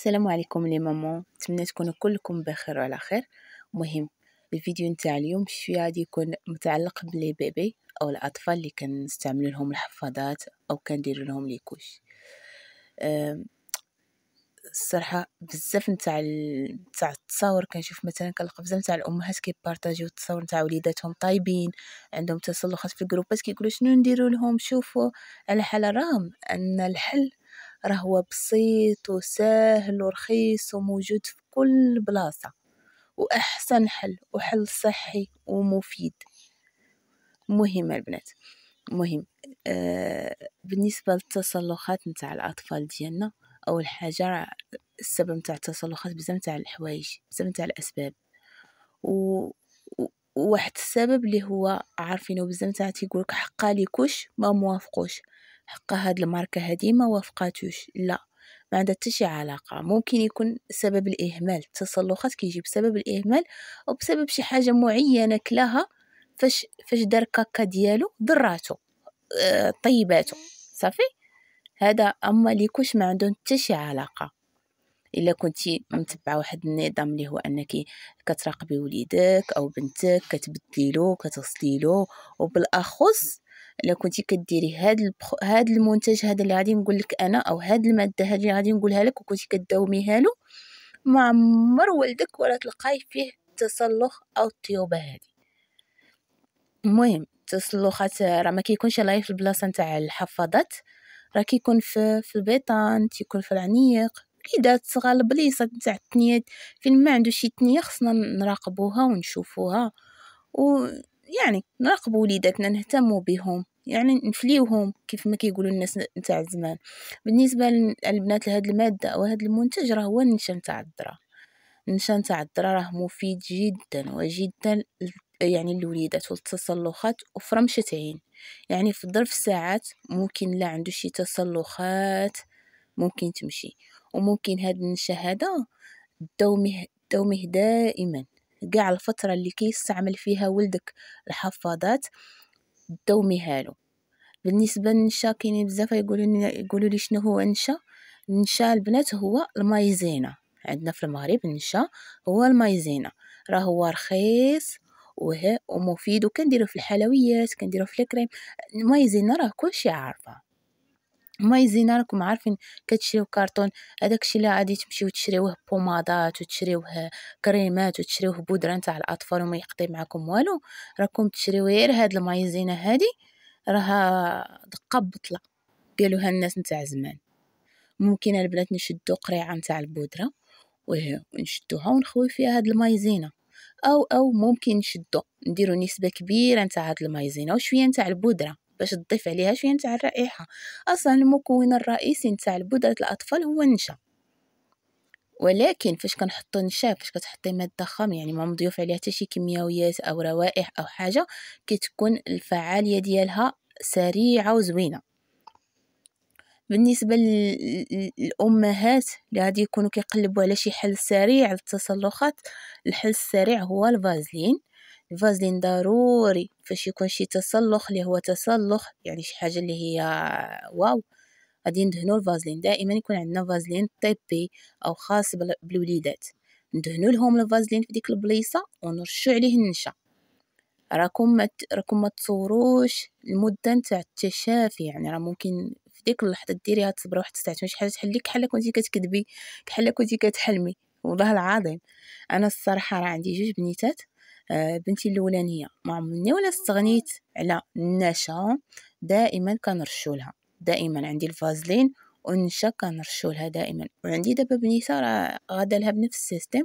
السلام عليكم لي مامون نتمنى تكونوا كلكم بخير وعلى خير مهم الفيديو نتاع اليوم شويه غادي يكون متعلق بلي بيبي او الاطفال اللي كنستعمل لهم الحفاضات او كندير لهم لي كوش الصراحه بزاف نتاع نتاع التصاور كنشوف مثلا كنلقى بزاف نتاع الامهات كيبارطاجيو التصاور نتاع وليداتهم طايبين عندهم تسلخات في الجروبات كيقولوا شنو نديروا لهم شوفوا على حال راهم ان الحل راهو بسيط وسهل ورخيص وموجود في كل بلاصة وأحسن حل وحل صحي ومفيد مهم البنات مهم آه بالنسبة للتسلخات نتاع الأطفال ديالنا أول حاجة السبب نتاع التسلخات بزاف نتاع الحوايج بزاف نتاع الأسباب و واحد السبب اللي هو عارفينه بزاف تاع تيقولك حقا ليكوش ما موافقوش حقا هاد الماركة هادي ما وافقاتوش لا ما عندها حتى شي علاقه ممكن يكون سبب الاهمال التسلخات كيجي بسبب الاهمال او بسبب شي حاجه معينه كلاها فاش فاش دار كاكا ديالو ضراتو أه طيباتو صافي هذا اما ليكوش ما عندهم حتى شي علاقه الا كنتي متبعه واحد النظام اللي هو انك كتراقبي وليدك او بنتك كتبدلي له كتغسلي له وبالاخص الا كنتي كديري هاد البخ... هاد المنتج هذا اللي غادي نقول لك انا او هاد الماده هذه اللي غادي نقولها لك وكنتي كداوميها له ما عمر ولدك ولا تلقاي فيه التسلخ او الطيوبه هذه المهم التسلخات راه ما كيكونش لايف في البلاصه نتاع الحفاضات راه كيكون في في البيطان تيكون في العنيق الوليدات صغار البليصه نتاع التنيه فين ما عنده شي تنيه خصنا نراقبوها ونشوفوها ويعني نراقبوا وليداتنا نهتموا بهم يعني نفليوهم كيف ما كيقولوا الناس نتاع زمان بالنسبه للبنات لهاد الماده او هاد المنتج راه هو النشا نتاع الذره النشا نتاع الذره راه مفيد جدا وجدا يعني الوليدات والتسلخات وفرمشت عين يعني في ظرف ساعات ممكن لا عنده شي تسلخات ممكن تمشي وممكن هاد النشا هذا دومه دومه دائما كاع الفتره اللي كيستعمل فيها ولدك الحفاضات دوميها له بالنسبة للنشا كاينين بزاف يقولوا يقولوا لي شنو هو النشا النشا البنات هو المايزينا عندنا في المغرب النشا هو المايزينا راه هو رخيص ومفيد وكنديرو في الحلويات كنديرو في الكريم المايزينا راه كلشي عارفه ما يزينا راكم عارفين كتشريو كارتون هذاك الشيء اللي غادي تمشيو تشريوه بومادات وتشريوه كريمات وتشريوه بودره نتاع الاطفال وما يقضي معكم والو راكم تشريو غير هاد المايزينه هادي راها دقه بطله ديالوها الناس نتاع زمان ممكن البنات نشدو قريعه نتاع البودره ونشدوها ونخوي فيها هاد المايزينه او او ممكن نشدو نديرو نسبه كبيره نتاع هاد المايزينه وشويه نتاع البودره باش تضيف عليها شويه نتاع الرائحه اصلا المكون الرئيسي نتاع البودره الاطفال هو النشا ولكن فاش كنحطو النشا فاش كتحطي ماده خام يعني ما مضيوف عليها حتى شي كيماويات او روائح او حاجه كتكون الفعاليه ديالها سريعه وزوينه بالنسبه للامهات اللي غادي يكونوا كيقلبوا على شي حل سريع للتسلخات الحل السريع هو الفازلين الفازلين ضروري فاش يكون شي تسلخ اللي هو تسلخ يعني شي حاجه اللي هي واو غادي ندهنو الفازلين دائما يكون عندنا فازلين طبي او خاص بالوليدات ندهنوا لهم الفازلين في ديك البليصه ونرشو عليه النشا راكم مت... راكم ما تصوروش المده نتاع التشافي يعني راه ممكن في ديك اللحظه ديريها تصبري واحد الساعه حاجه تحلي كحال كنتي كتكذبي كحال كنتي كتحلمي والله العظيم انا الصراحه راه عندي جوج بنيتات آه، بنتي الاولانيه ما عمرني ولا استغنيت على النشا دائما كنرشوا لها دائما عندي الفازلين والنشا كنرشوا لها دائما وعندي دابا بنيته راه غادا لها بنفس السيستم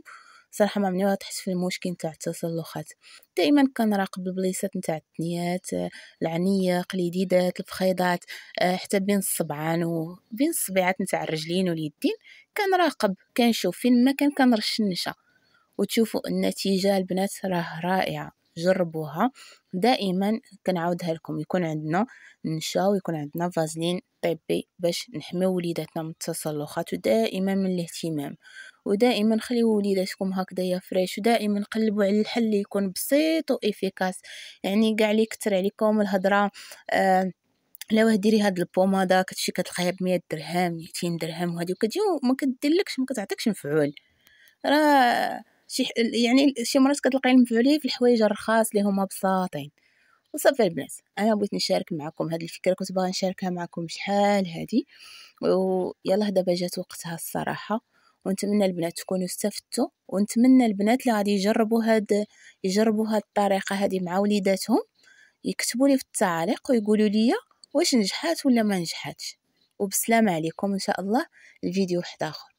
صراحه ما عمرني تحس في المشكل نتاع التسلخات دائما كنراقب البليسات نتاع الثنيات العنيه قليديدات الفخيضات آه، حتى بين الصبعان وبين الصبيعات نتاع الرجلين واليدين كنراقب كنشوف فين ما كان كنرش النشا وتشوفوا النتيجه البنات راه رائعه جربوها دائما كنعاودها لكم يكون عندنا نشا ويكون عندنا فازلين طبي باش نحميو وليداتنا من التسلخات ودائما من الاهتمام ودائما خليو وليداتكم يا فريش ودائما قلبوا على الحل اللي يكون بسيط وافيكاس يعني كاع لي كثر عليكم الهضره آه لا واه ديري هاد البومادا كتشي كتلقاها ب 100 درهم 200 درهم وهادي وكتجي وما كديرلكش ما كتعطيكش مفعول راه شي يعني شي مرات كتلقاي المفعوليه في الحوايج الرخاص اللي هما بساطين وصافي البنات انا بغيت نشارك معكم هاد الفكره كنت باغا نشاركها معكم شحال هادي ويلا دابا جات وقتها الصراحه ونتمنى البنات تكونوا استفدتوا ونتمنى البنات اللي غادي يجربوا هاد يجربوا هاد الطريقه هادي مع وليداتهم يكتبوا لي في التعاليق ويقولوا لي واش نجحات ولا ما نجحاتش وبسلامه عليكم ان شاء الله الفيديو واحد اخر